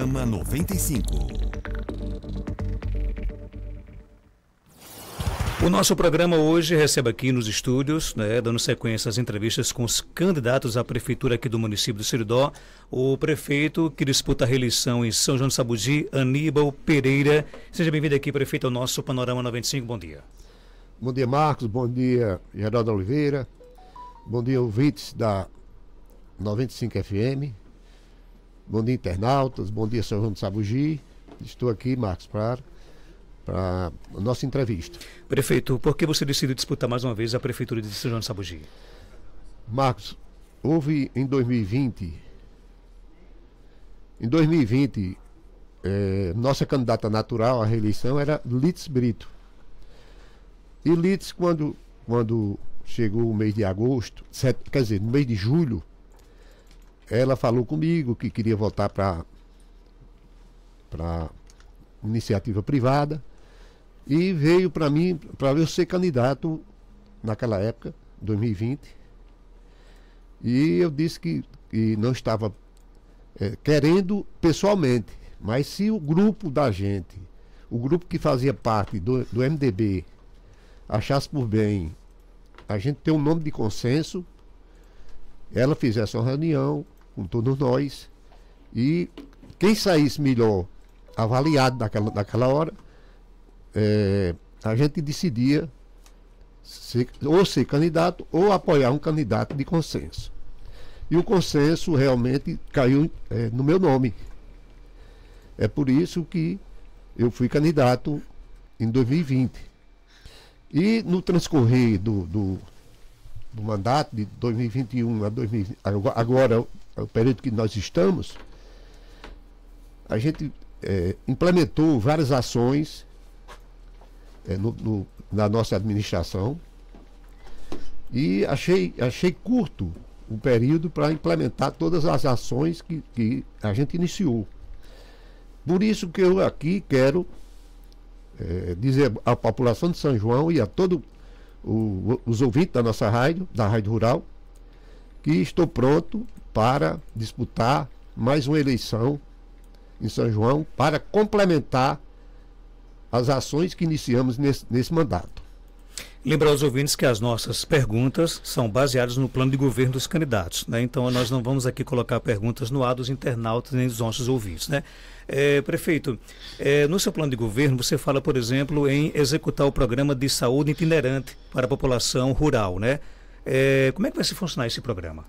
Gama 95. O nosso programa hoje recebe aqui nos estúdios, né, dando sequência às entrevistas com os candidatos à prefeitura aqui do município de Seridó, o prefeito que disputa a reeleição em São João do Sabugi, Aníbal Pereira. Seja bem-vindo aqui, prefeito, ao nosso Panorama 95. Bom dia. Bom dia, Marcos. Bom dia, Geraldo Oliveira. Bom dia, ouvintes da 95 FM. Bom dia, internautas. Bom dia, São João de Sabugi. Estou aqui, Marcos, para para a nossa entrevista. Prefeito, por que você decidiu disputar mais uma vez a Prefeitura de São João de Sabugi? Marcos, houve em 2020, em 2020, eh, nossa candidata natural à reeleição era Litz Brito. E Litz, quando, quando chegou o mês de agosto, set, quer dizer, no mês de julho, ela falou comigo que queria voltar para para iniciativa privada e veio para mim para eu ser candidato naquela época, 2020. E eu disse que, que não estava é, querendo pessoalmente, mas se o grupo da gente, o grupo que fazia parte do, do MDB, achasse por bem a gente ter um nome de consenso, ela fizesse uma reunião, com todos nós. E quem saísse melhor avaliado naquela, naquela hora, é, a gente decidia ser, ou ser candidato ou apoiar um candidato de consenso. E o consenso realmente caiu é, no meu nome. É por isso que eu fui candidato em 2020. E no transcorrer do, do, do mandato de 2021 a 2000, agora é o período que nós estamos, a gente é, implementou várias ações é, no, no, na nossa administração e achei, achei curto o período para implementar todas as ações que, que a gente iniciou. Por isso que eu aqui quero é, dizer à população de São João e a todos os ouvintes da nossa rádio, da Rádio Rural, que estou pronto para disputar mais uma eleição em São João para complementar as ações que iniciamos nesse, nesse mandato. Lembrar aos ouvintes que as nossas perguntas são baseadas no plano de governo dos candidatos, né? Então nós não vamos aqui colocar perguntas no ar dos internautas nem dos nossos ouvintes, né? É, prefeito, é, no seu plano de governo você fala, por exemplo, em executar o programa de saúde itinerante para a população rural, né? É, como é que vai se funcionar esse programa?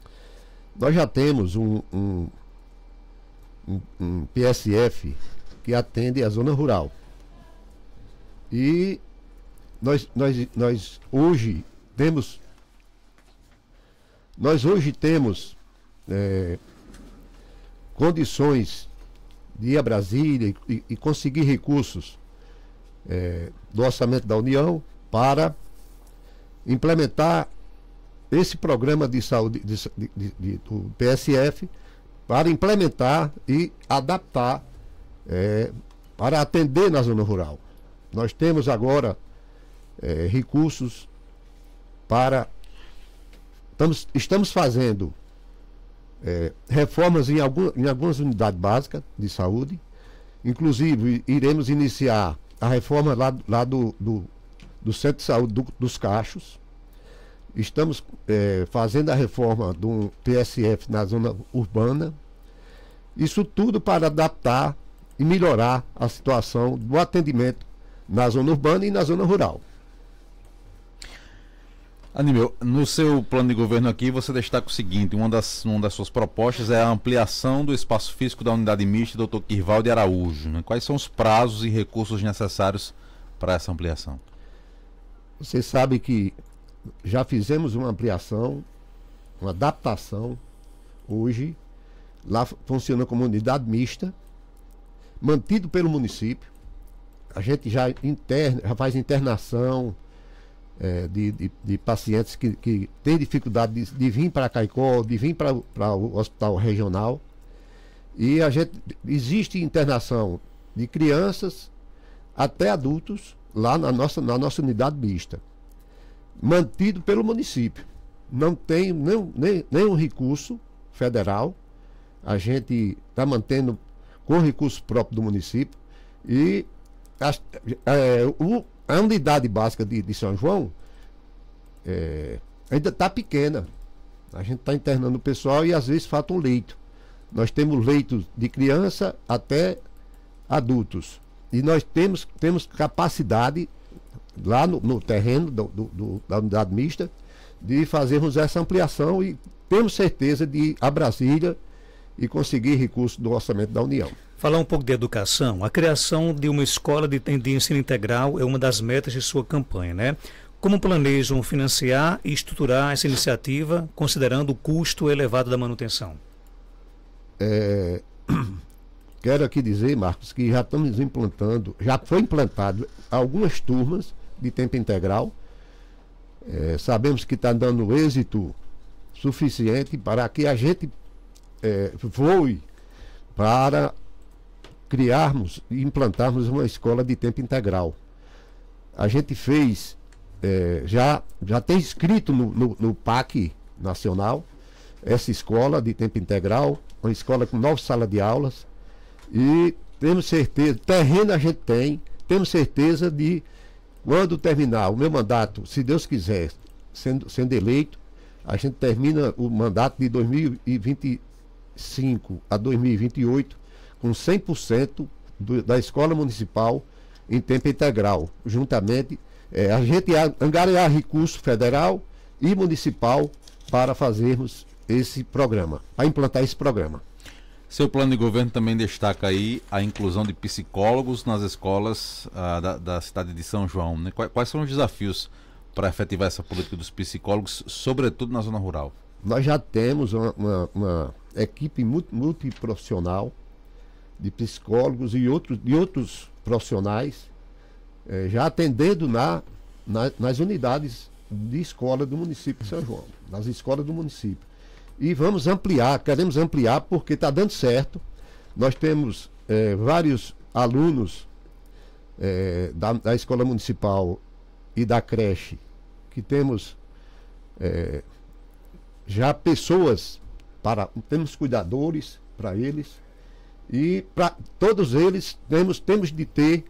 Nós já temos um, um, um, um PSF que atende a zona rural. E nós, nós, nós hoje temos. Nós hoje temos é, condições de ir a Brasília e, e conseguir recursos é, do orçamento da União para implementar esse programa de saúde de, de, de, do PSF para implementar e adaptar é, para atender na zona rural. Nós temos agora é, recursos para. Estamos, estamos fazendo é, reformas em, algum, em algumas unidades básicas de saúde. Inclusive, iremos iniciar a reforma lá, lá do, do, do Centro de Saúde do, dos Cachos Estamos é, fazendo a reforma do TSF na zona urbana. Isso tudo para adaptar e melhorar a situação do atendimento na zona urbana e na zona rural. Animeu, no seu plano de governo aqui, você destaca o seguinte: uma das, uma das suas propostas é a ampliação do espaço físico da unidade mista Dr. Quirval de Araújo. Né? Quais são os prazos e recursos necessários para essa ampliação? Você sabe que já fizemos uma ampliação, uma adaptação. Hoje, lá funciona como unidade mista, mantido pelo município. A gente já, interna, já faz internação é, de, de, de, pacientes que, que têm dificuldade de, de vir para Caicó, de vir para o hospital regional. E a gente existe internação de crianças até adultos lá na nossa, na nossa unidade mista mantido pelo município. Não tem nenhum, nem, nenhum recurso federal. A gente está mantendo com recurso próprio do município. E a, é, o, a unidade básica de, de São João é, ainda está pequena. A gente está internando o pessoal e às vezes falta um leito. Nós temos leitos de criança até adultos. E nós temos, temos capacidade lá no, no terreno do, do, do, da unidade mista, de fazermos essa ampliação e temos certeza de ir a Brasília e conseguir recursos do orçamento da União. Falar um pouco de educação. A criação de uma escola de, de ensino integral é uma das metas de sua campanha, né? Como planejam financiar e estruturar essa iniciativa, considerando o custo elevado da manutenção? É, quero aqui dizer, Marcos, que já estamos implantando, já foi implantado algumas turmas de tempo integral. É, sabemos que está dando êxito suficiente para que a gente é, voe para criarmos e implantarmos uma escola de tempo integral. A gente fez, é, já, já tem escrito no, no, no PAC nacional essa escola de tempo integral, uma escola com nove salas de aulas, e temos certeza, terreno a gente tem, temos certeza de quando terminar o meu mandato, se Deus quiser, sendo, sendo eleito, a gente termina o mandato de 2025 a 2028 com 100% do, da escola municipal em tempo integral, juntamente é, a gente angariar recurso federal e municipal para fazermos esse programa, para implantar esse programa. Seu plano de governo também destaca aí a inclusão de psicólogos nas escolas ah, da, da, cidade de São João. Né? Quais, quais, são os desafios para efetivar essa política dos psicólogos, sobretudo na zona rural? Nós já temos uma, uma, uma equipe multiprofissional de psicólogos e outros, de outros profissionais eh, já atendendo na, na, nas unidades de escola do município de São João, nas escolas do município e vamos ampliar, queremos ampliar porque está dando certo. Nós temos é, vários alunos é, da, da, escola municipal e da creche que temos é, já pessoas para temos cuidadores para eles e para todos eles temos temos de ter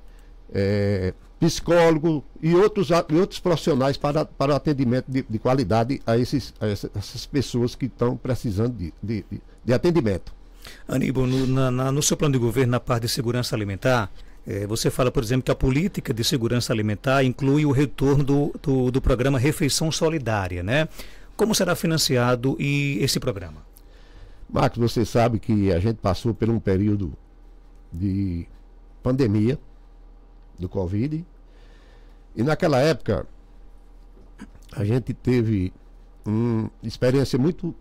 é, psicólogo e outros, e outros profissionais para, para o atendimento de, de qualidade a, esses, a essas pessoas que estão precisando de, de, de atendimento. Aníbal, no, na, na, no, seu plano de governo, na parte de segurança alimentar, eh, você fala, por exemplo, que a política de segurança alimentar inclui o retorno do, do, do programa Refeição Solidária, né? Como será financiado e esse programa? Marcos, você sabe que a gente passou por um período de pandemia, do Covid. E naquela época, a gente teve uma experiência muito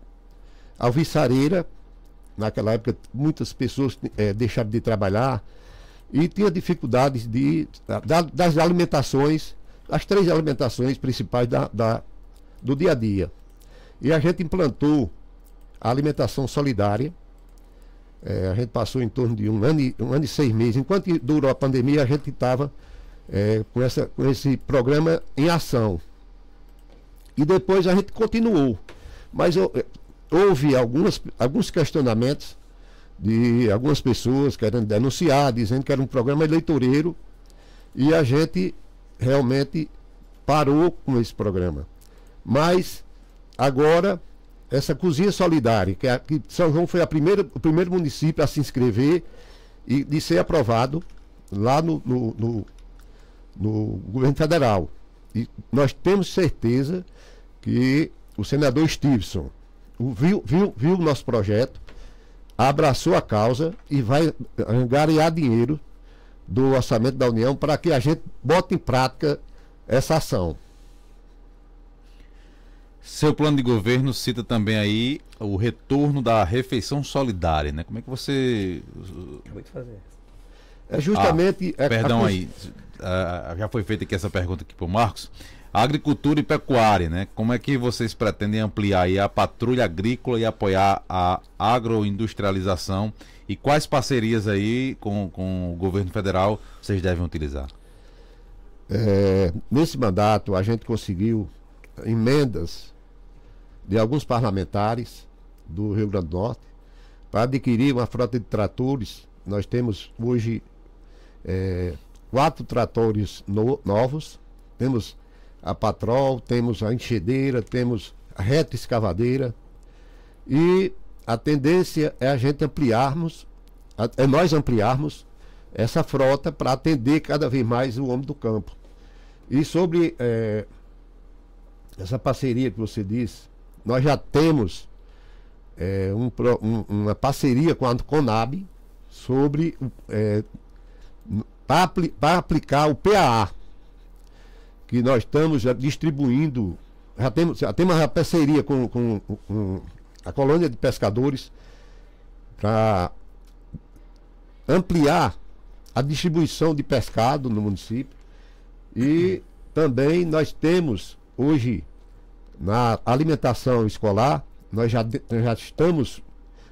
alviçareira. Naquela época, muitas pessoas é, deixaram de trabalhar e tinha dificuldades de, das alimentações, as três alimentações principais da, da, do dia a dia. E a gente implantou a alimentação solidária, é, a gente passou em torno de um ano, e, um ano e seis meses. Enquanto durou a pandemia, a gente estava é, com, essa, com esse programa em ação. E depois a gente continuou. Mas é, houve algumas, alguns questionamentos de algumas pessoas querendo denunciar, dizendo que era um programa eleitoreiro. E a gente realmente parou com esse programa. Mas agora essa cozinha solidária, que, é a, que São João foi a primeira, o primeiro município a se inscrever e de ser aprovado lá no, no, no, no governo federal. E nós temos certeza que o senador Stevenson viu, viu, viu o nosso projeto, abraçou a causa e vai angariar dinheiro do orçamento da União para que a gente bote em prática essa ação. Seu plano de governo cita também aí o retorno da refeição solidária, né? Como é que você. Acabei de fazer. É justamente. Ah, perdão a... aí. já foi feita aqui essa pergunta aqui para o Marcos. agricultura e pecuária, né? Como é que vocês pretendem ampliar a patrulha agrícola e apoiar a agroindustrialização? E quais parcerias aí com, com o governo federal vocês devem utilizar? É, nesse mandato, a gente conseguiu emendas de alguns parlamentares do Rio Grande do Norte para adquirir uma frota de tratores. Nós temos hoje é, quatro tratores no, novos. Temos a patrol, temos a enxedeira, temos a reta escavadeira. E a tendência é a gente ampliarmos, é nós ampliarmos essa frota para atender cada vez mais o homem do campo. E sobre é, essa parceria que você disse, nós já temos é, um, um, uma parceria com a Conab sobre é, para aplicar o PAA, que nós estamos já distribuindo, já temos, já temos uma parceria com, com, com a colônia de pescadores para ampliar a distribuição de pescado no município. E também nós temos hoje na alimentação escolar, nós já, já estamos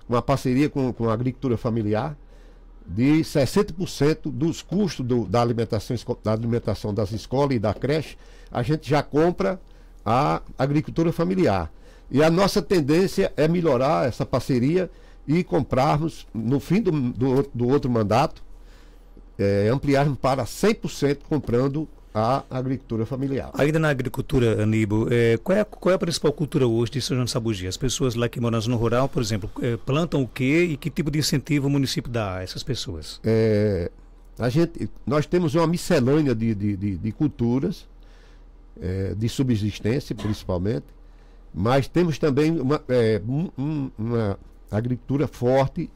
uma parceria com, com a agricultura familiar de 60% dos custos do, da, alimentação, da alimentação das escolas e da creche, a gente já compra a agricultura familiar. E a nossa tendência é melhorar essa parceria e comprarmos, no fim do, do, do outro mandato, é, ampliarmos para 100% comprando à agricultura familiar. Ainda na agricultura, Aníbal, é, qual, é, qual, é, a principal cultura hoje de São João de Sabugi? As pessoas lá que moram no rural, por exemplo, é, plantam o quê e que tipo de incentivo o município dá a essas pessoas? É, a gente, nós temos uma miscelânea de, de, de, de culturas, eh, de subsistência principalmente, mas temos também uma, um, uma agricultura forte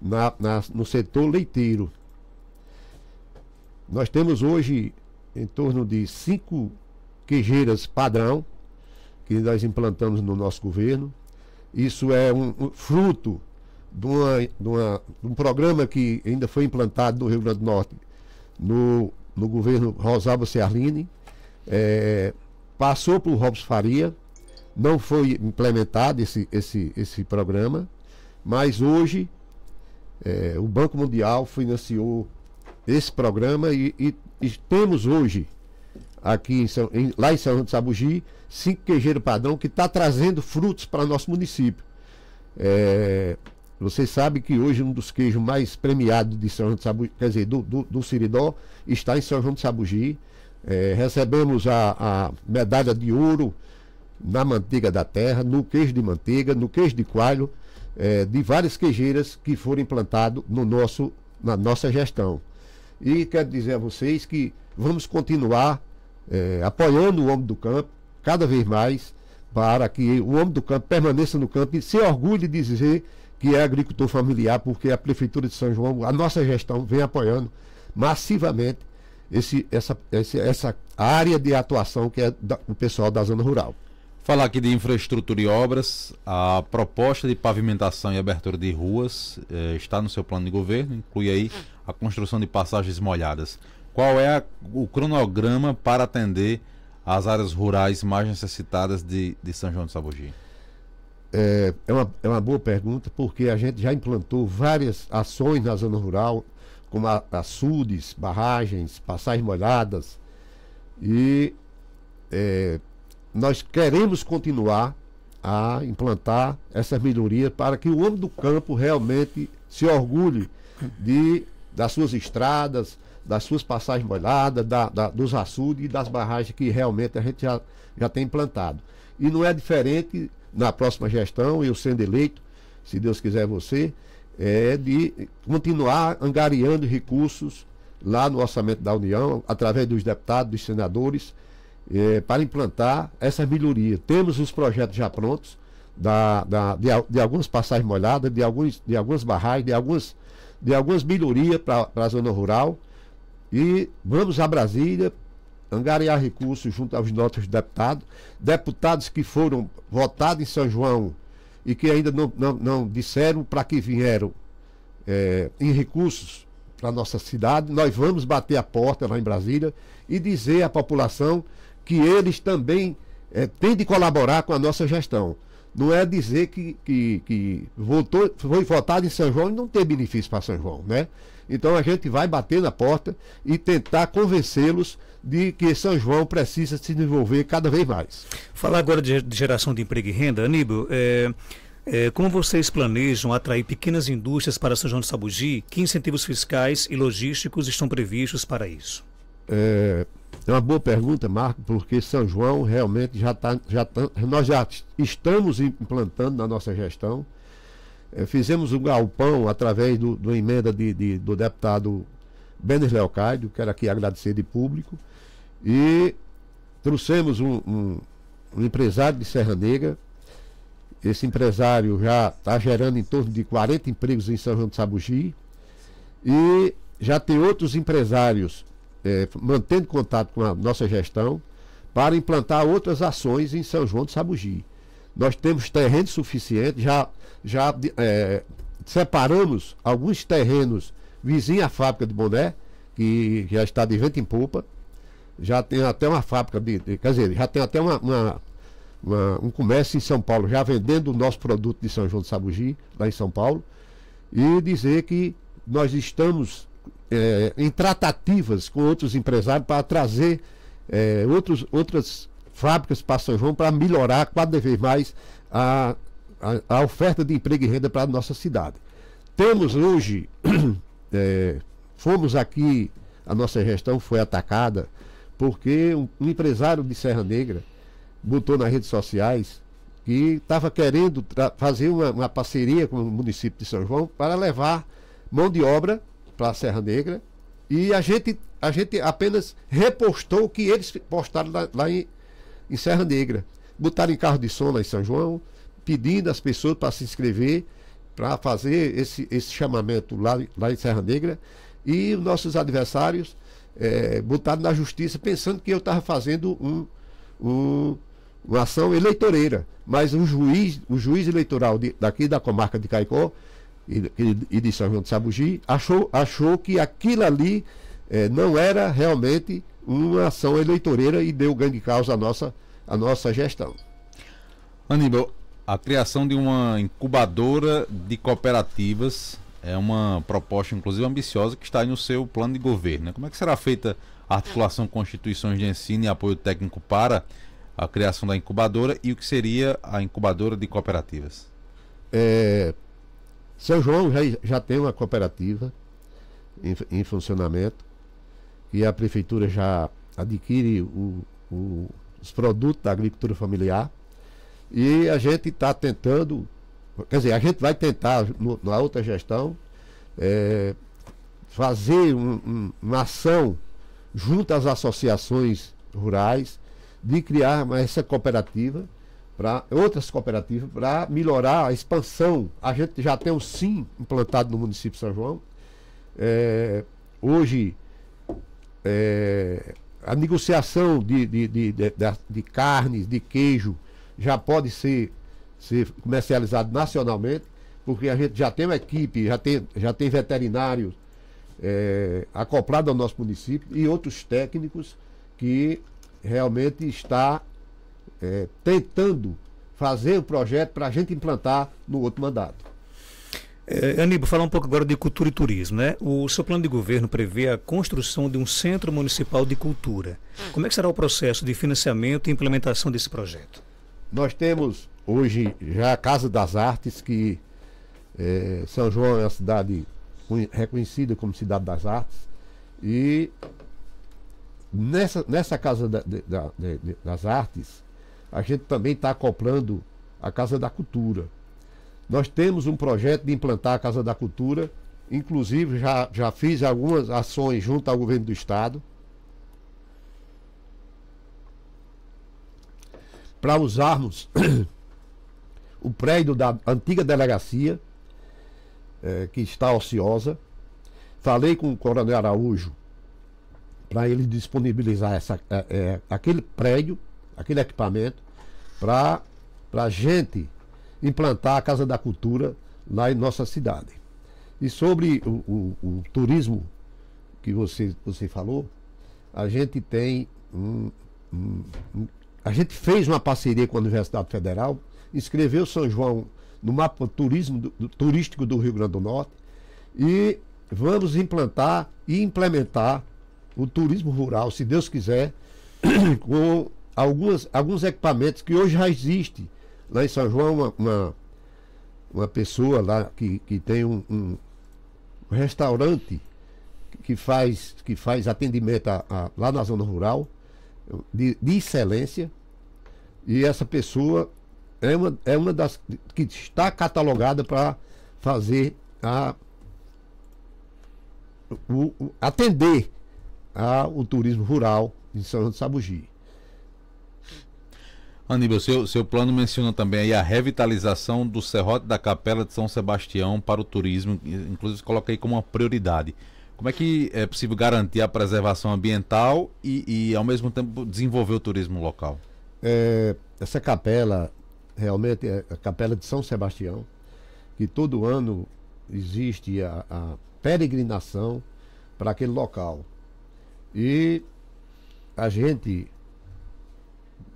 na, na, no setor leiteiro. Nós temos hoje em torno de cinco queijeiras padrão que nós implantamos no nosso governo. Isso é um, um fruto de, uma, de, uma, de, um programa que ainda foi implantado no Rio Grande do Norte, no, no governo Rosalba Ciarline. É, passou por Robson Faria, não foi implementado esse, esse, esse programa, mas hoje é, o Banco Mundial financiou esse programa e, e, e temos hoje aqui em São, em, lá em São João de Sabugi, cinco queijeiro padrão que está trazendo frutos para nosso município. É, vocês sabem que hoje um dos queijos mais premiados de São João de Sabugi, quer dizer, do, do, do Siridó, está em São João de Sabugi. É, recebemos a, a, medalha de ouro na manteiga da terra, no queijo de manteiga, no queijo de coalho, é, de várias queijeiras que foram implantadas no nosso, na nossa gestão. E quero dizer a vocês que vamos continuar é, apoiando o homem do campo cada vez mais para que o homem do campo permaneça no campo e se orgulhe de dizer que é agricultor familiar, porque a Prefeitura de São João, a nossa gestão, vem apoiando massivamente esse, essa, esse, essa área de atuação que é da, o pessoal da zona rural. Falar aqui de infraestrutura e obras, a proposta de pavimentação e abertura de ruas eh, está no seu plano de governo, inclui aí a construção de passagens molhadas. Qual é a, o cronograma para atender as áreas rurais mais necessitadas de, de São João do Sabugi? É, é, uma, é uma boa pergunta, porque a gente já implantou várias ações na zona rural, como açudes, barragens, passagens molhadas. E é, nós queremos continuar a implantar essas melhorias para que o homem do campo realmente se orgulhe de das suas estradas, das suas passagens molhadas, da, da, dos açudes e das barragens que realmente a gente já, já tem implantado. E não é diferente na próxima gestão, eu sendo eleito, se Deus quiser você, é de continuar angariando recursos lá no orçamento da União, através dos deputados, dos senadores, é, para implantar essas melhorias. Temos os projetos já prontos da, da, de, de algumas passagens molhadas, de, alguns, de algumas barragens, de algumas de algumas melhorias para a zona rural. E vamos a Brasília angariar recursos junto aos nossos deputados, deputados que foram votados em São João e que ainda não, não, não disseram para que vieram é, em recursos para nossa cidade. Nós vamos bater a porta lá em Brasília e dizer à população que eles também é, têm de colaborar com a nossa gestão não é dizer que, que, que votou, foi votado em São João e não tem benefício para São João, né? Então a gente vai bater na porta e tentar convencê-los de que São João precisa se desenvolver cada vez mais. Falar agora de geração de emprego e renda, Aníbal, é, é, como vocês planejam atrair pequenas indústrias para São João de Sabugi? Que incentivos fiscais e logísticos estão previstos para isso? É, é uma boa pergunta, Marco, porque São João realmente já está. Já tá, nós já estamos implantando na nossa gestão. É, fizemos um galpão através do, do emenda de, de, do deputado Benes Leocádio, quero aqui agradecer de público. E trouxemos um, um, um empresário de Serra Negra. Esse empresário já está gerando em torno de 40 empregos em São João de Sabugi. E já tem outros empresários é, mantendo contato com a nossa gestão, para implantar outras ações em São João de Sabugi. Nós temos terreno suficiente, já, já é, separamos alguns terrenos vizinhos à fábrica de boné, que já está de vento em polpa. Já tem até uma fábrica de. de quer dizer, já tem até uma, uma, uma, um comércio em São Paulo, já vendendo o nosso produto de São João de Sabugi, lá em São Paulo. E dizer que nós estamos é, em tratativas com outros empresários para trazer é, outros, outras fábricas para São João para melhorar cada vez mais a, a, a oferta de emprego e renda para a nossa cidade. Temos hoje, é, fomos aqui, a nossa gestão foi atacada, porque um, um empresário de Serra Negra botou nas redes sociais que estava querendo fazer uma, uma parceria com o município de São João para levar mão de obra para a Serra Negra. E a gente, a gente apenas repostou o que eles postaram lá, lá em, em Serra Negra. Botaram em carro de som lá em São João, pedindo as pessoas para se inscrever, para fazer esse, esse chamamento lá, lá em Serra Negra. E nossos adversários é, botaram na justiça pensando que eu estava fazendo um, um, uma ação eleitoreira. Mas o juiz, o juiz eleitoral de, daqui da comarca de Caicó e, e, e de São João de Sabugi, achou, achou que aquilo ali é, não era realmente uma ação eleitoreira e deu ganho de causa à nossa, à nossa gestão. Aníbal, a criação de uma incubadora de cooperativas é uma proposta, inclusive, ambiciosa que está no seu plano de governo. Né? Como é que será feita a articulação com instituições de ensino e apoio técnico para a criação da incubadora e o que seria a incubadora de cooperativas? É, são João já, já tem uma cooperativa em, em funcionamento e a prefeitura já adquire o, o, os produtos da agricultura familiar e a gente está tentando, quer dizer, a gente vai tentar no, na outra gestão é, fazer um, um, uma ação junto às associações rurais de criar essa cooperativa para outras cooperativas para melhorar a expansão. A gente já tem o SIM implantado no município de São João. É, hoje, é, a negociação de, de, de, de, de carnes, de queijo, já pode ser, ser comercializado nacionalmente, porque a gente já tem uma equipe, já tem, já tem veterinários é, acoplados ao nosso município e outros técnicos que realmente está é, tentando fazer o projeto para a gente implantar no outro mandato. É, Aníbal, falar um pouco agora de cultura e turismo. Né? O seu plano de governo prevê a construção de um centro municipal de cultura. Como é que será o processo de financiamento e implementação desse projeto? Nós temos hoje já a Casa das Artes, que é, São João é uma cidade reconhecida como cidade das artes. E nessa, nessa Casa da, da, das Artes, a gente também está acoplando a Casa da Cultura. Nós temos um projeto de implantar a Casa da Cultura, inclusive já, já fiz algumas ações junto ao governo do Estado. Para usarmos o prédio da antiga delegacia, é, que está ociosa. Falei com o Coronel Araújo para ele disponibilizar essa, é, é aquele prédio aquele equipamento, para a gente implantar a Casa da Cultura lá em nossa cidade. E sobre o, o, o turismo que você, você falou, a gente tem um, um, a gente fez uma parceria com a Universidade Federal, inscreveu São João no mapa turismo, do, do, turístico do Rio Grande do Norte e vamos implantar e implementar o turismo rural, se Deus quiser, com algumas, alguns equipamentos que hoje já existem. Lá em São João, uma, uma, uma pessoa lá que, que tem um, um restaurante que faz, que faz atendimento a, a, lá na zona rural, de, de, excelência, e essa pessoa é uma, é uma das que está catalogada para fazer a. O, o, atender ao turismo rural em São João de Sabugi. Aníbal, seu, seu plano menciona também a revitalização do Serrote da Capela de São Sebastião para o turismo, inclusive coloquei como uma prioridade. Como é que é possível garantir a preservação ambiental e, e ao mesmo tempo, desenvolver o turismo local? É, essa capela, realmente, é a Capela de São Sebastião, que todo ano existe a, a peregrinação para aquele local. E a gente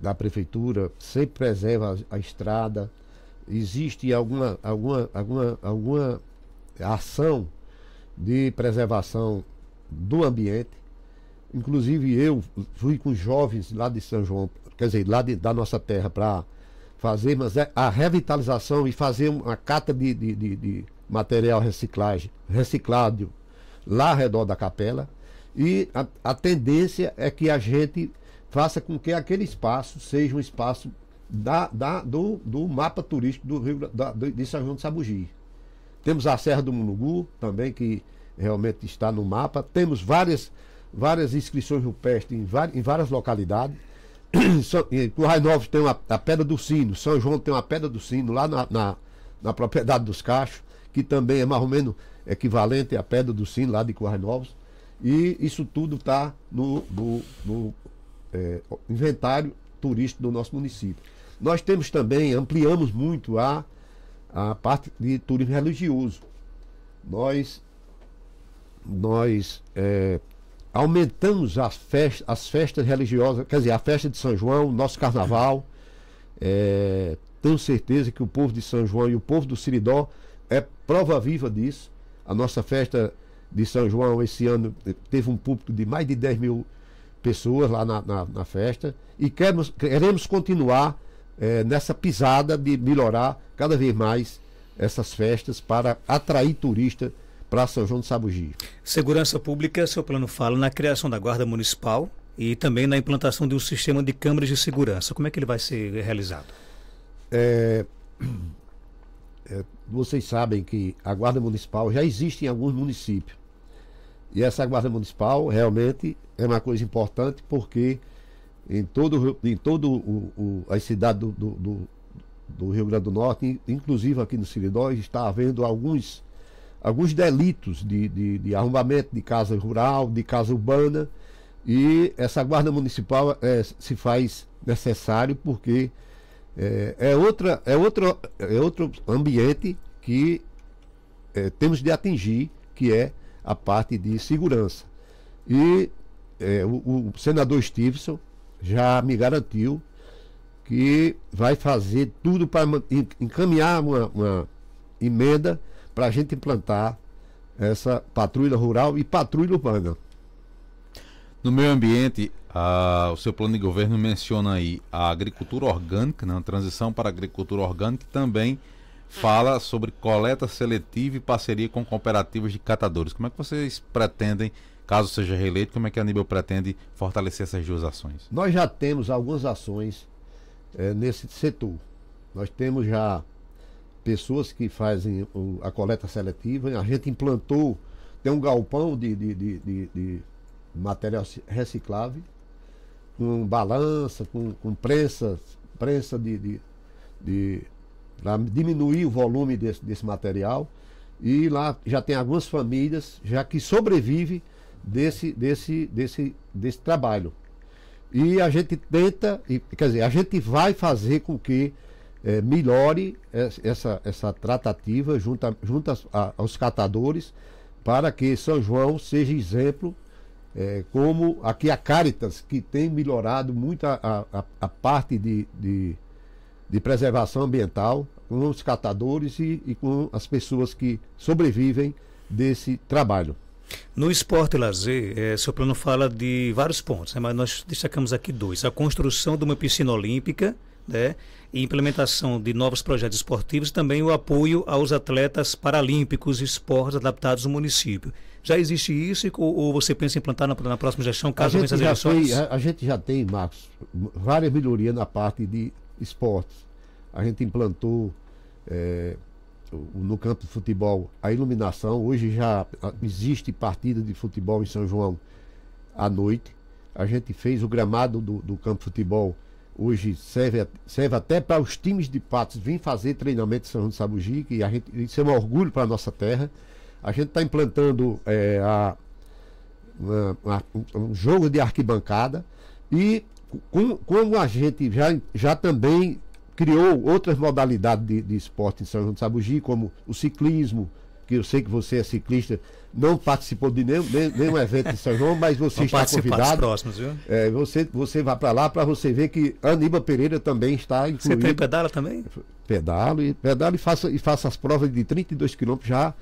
da prefeitura sempre preserva a, a estrada. Existe alguma, alguma, alguma, alguma ação de preservação do ambiente. Inclusive eu fui com jovens lá de São João, quer dizer, lá de, da nossa terra, para fazer mas é a revitalização e fazer uma cata de, de, de, de material reciclagem, reciclado lá ao redor da capela. E a, a, tendência é que a gente faça com que aquele espaço seja um espaço da, da, do, do mapa turístico do Rio, da, de São João de Sabugi. Temos a Serra do Munugu também, que realmente está no mapa. Temos várias, várias inscrições rupestres em, em várias localidades. Currais Novos tem uma, a Pedra do Sino, São João tem uma Pedra do Sino lá na, na, na propriedade dos Cachos, que também é mais ou menos equivalente à Pedra do Sino lá de Currais Novos. E isso tudo está no, no, no é, inventário turístico do nosso município. Nós temos também, ampliamos muito a, a parte de turismo religioso. Nós, nós é, aumentamos as festas, as festas religiosas, quer dizer, a festa de São João, nosso carnaval. É, tenho certeza que o povo de São João e o povo do Siridó é prova viva disso. A nossa festa de São João esse ano eh, teve um público de mais de 10 mil pessoas pessoas lá na, na, na festa e queremos, queremos continuar é, nessa pisada de melhorar cada vez mais essas festas para atrair turista para São João de Sabugi. Segurança Pública, seu plano fala na criação da Guarda Municipal e também na implantação de um sistema de câmeras de segurança. Como é que ele vai ser realizado? É, é, vocês sabem que a Guarda Municipal já existe em alguns municípios. E essa guarda municipal realmente é uma coisa importante porque em todo, em todo o, o do, do, do, do, Rio Grande do Norte, inclusive aqui no Siridó, está havendo alguns, alguns delitos de, de, de arrombamento de casa rural, de casa urbana. E essa guarda municipal é, se faz necessário porque é, é, outra, é, outro, é outro ambiente que é, temos de atingir, que é a parte de segurança. E é, o, o, senador Stevenson já me garantiu que vai fazer tudo para encaminhar uma, uma emenda para a gente implantar essa patrulha rural e patrulha urbana. No meio ambiente, a, o seu plano de governo menciona aí a agricultura orgânica, né, a transição para a agricultura orgânica também fala sobre coleta seletiva e parceria com cooperativas de catadores. Como é que vocês pretendem, caso seja reeleito, como é que a Aníbal pretende fortalecer essas duas ações? Nós já temos algumas ações é, nesse setor. Nós temos já pessoas que fazem o, a coleta seletiva, a gente implantou, tem um galpão de, de, de, de, de material reciclável, com balança, com, com prensa, prensa de, de, de para diminuir o volume desse, desse material. E lá já tem algumas famílias já que sobrevivem desse, desse, desse, desse trabalho. E a gente tenta, e, quer dizer, a gente vai fazer com que é, melhore essa, essa tratativa junto, a, junto a, aos catadores para que São João seja exemplo, é, como aqui a Caritas, que tem melhorado muito a, a, a parte de, de de preservação ambiental com os catadores e, e com as pessoas que sobrevivem desse trabalho. No esporte e lazer, é, seu plano fala de vários pontos, né, mas nós destacamos aqui dois: a construção de uma piscina olímpica né, e implementação de novos projetos esportivos, também o apoio aos atletas paralímpicos e esportes adaptados ao município. Já existe isso ou, ou você pensa em implantar na, na próxima gestão, caso vença as eleições? a, a gente já tem, Marcos, várias melhorias na parte de esportes. A gente implantou é, no campo de futebol a iluminação. Hoje já existe partida de futebol em São João à noite. A gente fez o gramado do, do campo de futebol. Hoje serve, serve até para os times de patos vir fazer treinamento em São João de Sabujica e a gente, isso é um orgulho para a nossa terra. A gente está implantando é, a, um jogo de arquibancada e como, como a gente já, já também criou outras modalidades de, de esporte em São João de Sabugi, como o ciclismo, que eu sei que você é ciclista, não participou de nenhum, nenhum evento em São João, mas você Vamos está convidado. próximos, viu? É, você, você vai para lá para você ver que Aníbal Pereira também está incluído. Você tem pedala também? Pedalo e pedalo e faça, e faça as provas de 32 quilômetros já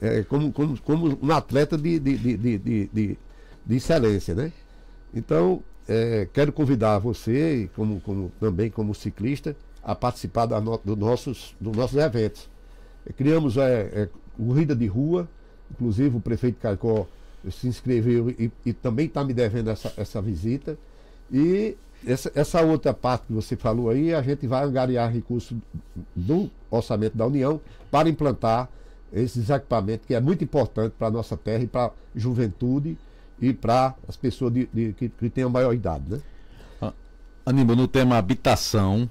é, como, como, como um atleta de, de, de, de, de, de excelência, né? Então, é, quero convidar você, como, como, também como ciclista, a participar da no, do nossos, dos nossos eventos. É, criamos é, é, corrida de rua, inclusive o prefeito Caicó se inscreveu e, e também está me devendo essa, essa visita. E essa, essa, outra parte que você falou aí, a gente vai angariar recursos do orçamento da União para implantar esses equipamentos, que é muito importante para a nossa terra e para a juventude e para as pessoas de, de, que, que têm a maior idade. Né? Ah, Aníbal, no tema habitação,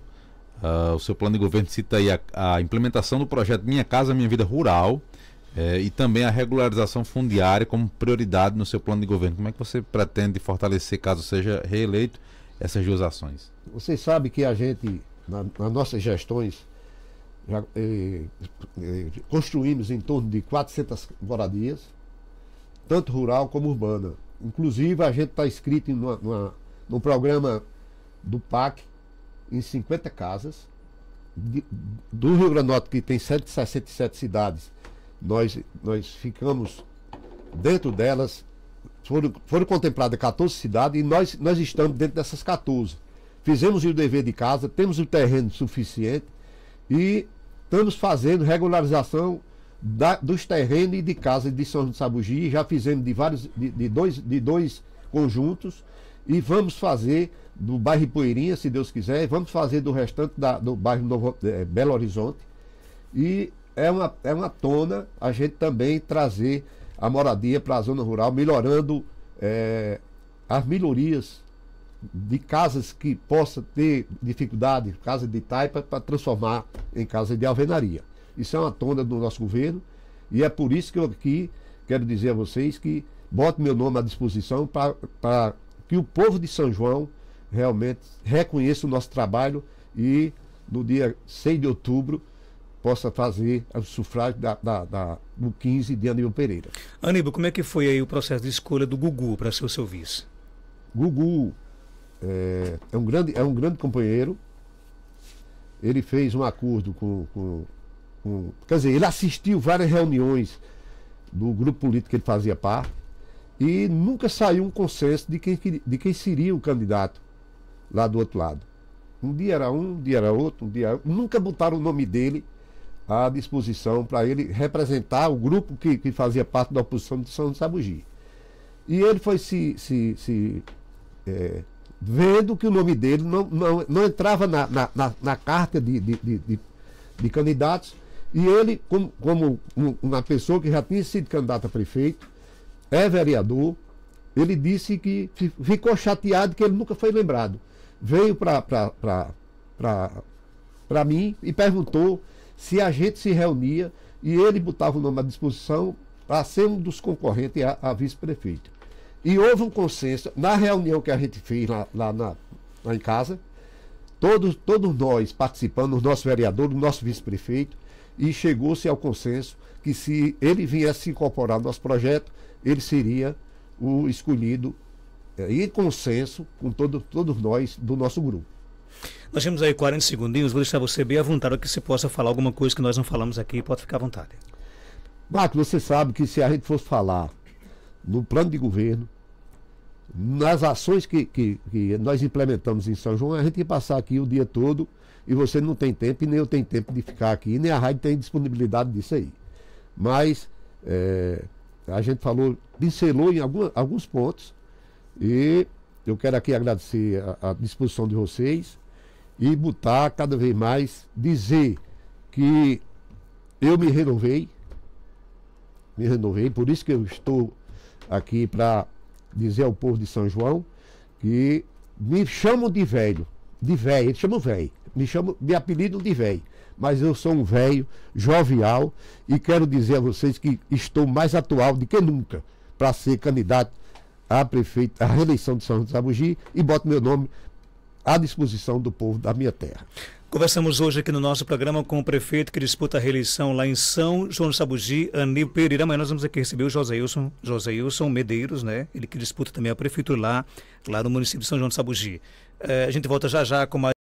ah, o seu plano de governo cita aí a, a, implementação do projeto Minha Casa Minha Vida Rural eh, e também a regularização fundiária como prioridade no seu plano de governo. Como é que você pretende fortalecer, caso seja reeleito, essas duas ações? Você sabe que a gente, na, nas nossas gestões, já, eh, eh, construímos em torno de 400 moradias tanto rural como urbana. Inclusive, a gente está inscrito em uma, uma, num programa do PAC em 50 casas. De, do Rio Grande do Norte, que tem 167 cidades, nós, nós ficamos dentro delas. Foram, foram contempladas 14 cidades e nós, nós estamos dentro dessas 14. Fizemos o dever de casa, temos o terreno suficiente e estamos fazendo regularização da, dos terrenos e de casas de São Sabugi, já fizemos de vários de, de, dois, de dois conjuntos e vamos fazer do bairro Poeirinha, se Deus quiser, e vamos fazer do restante da, do bairro Novo, é, Belo Horizonte. E é uma, é uma tona a gente também trazer a moradia para a zona rural, melhorando é, as melhorias de casas que possam ter dificuldade, casa de taipa, para transformar em casa de alvenaria. Isso é uma tonda do nosso governo. E é por isso que eu aqui quero dizer a vocês que boto meu nome à disposição para que o povo de São João realmente reconheça o nosso trabalho e no dia 6 de outubro possa fazer o sufrágio da, da, da, do 15 de Aníbal Pereira. Aníbal, como é que foi aí o processo de escolha do Gugu para ser o seu vice? Gugu é, é, um, grande, é um grande companheiro. Ele fez um acordo com, com um, Quer dizer, ele assistiu várias reuniões do grupo político que ele fazia parte e nunca saiu um consenso de quem, de quem seria o candidato lá do outro lado. Um dia era um, um dia era outro, um dia era... Nunca botaram o nome dele à disposição para ele representar o grupo que, que fazia parte da oposição de São Sabugi. E ele foi se, se, se é, vendo que o nome dele não, não, não entrava na, na, na, carta de, de, de, de, candidatos e ele, como, como uma pessoa que já tinha sido candidato a prefeito, é vereador, ele disse que ficou chateado que ele nunca foi lembrado. Veio para mim e perguntou se a gente se reunia e ele botava o nome à disposição para ser um dos concorrentes a, a vice-prefeito. E houve um consenso, na reunião que a gente fez lá, lá, na, lá em casa, todos, todos nós participando, o nosso vereador, o nosso vice-prefeito, e chegou-se ao consenso que se ele viesse se incorporar nosso projeto, ele seria o escolhido é, em consenso com todo, todos nós do nosso grupo. Nós temos aí 40 segundinhos, vou deixar você bem à vontade que você possa falar alguma coisa que nós não falamos aqui, pode ficar à vontade. Marcos, você sabe que se a gente fosse falar no plano de governo, nas ações que, que, que nós implementamos em São João, a gente ia passar aqui o dia todo e você não tem tempo, e nem eu tenho tempo de ficar aqui, nem a rádio tem disponibilidade disso aí. Mas é, a gente falou, pincelou em algum, alguns pontos. E eu quero aqui agradecer a, a disposição de vocês e botar cada vez mais, dizer que eu me renovei, me renovei, por isso que eu estou aqui para dizer ao povo de São João que me chamam de velho, de velho, eles chamam velho me chamo de apelido de velho, mas eu sou um velho jovial e quero dizer a vocês que estou mais atual do que nunca para ser candidato a prefeito, à reeleição de São José Sabugi e boto meu nome à disposição do povo da minha terra. Conversamos hoje aqui no nosso programa com o prefeito que disputa a reeleição lá em São João do Sabugi, Anil Pereira. Amanhã nós vamos aqui receber o Joséilson, Medeiros, né? Ele que disputa também a prefeitura lá, lá no município de São João do Sabugi. É, a gente volta já já com mais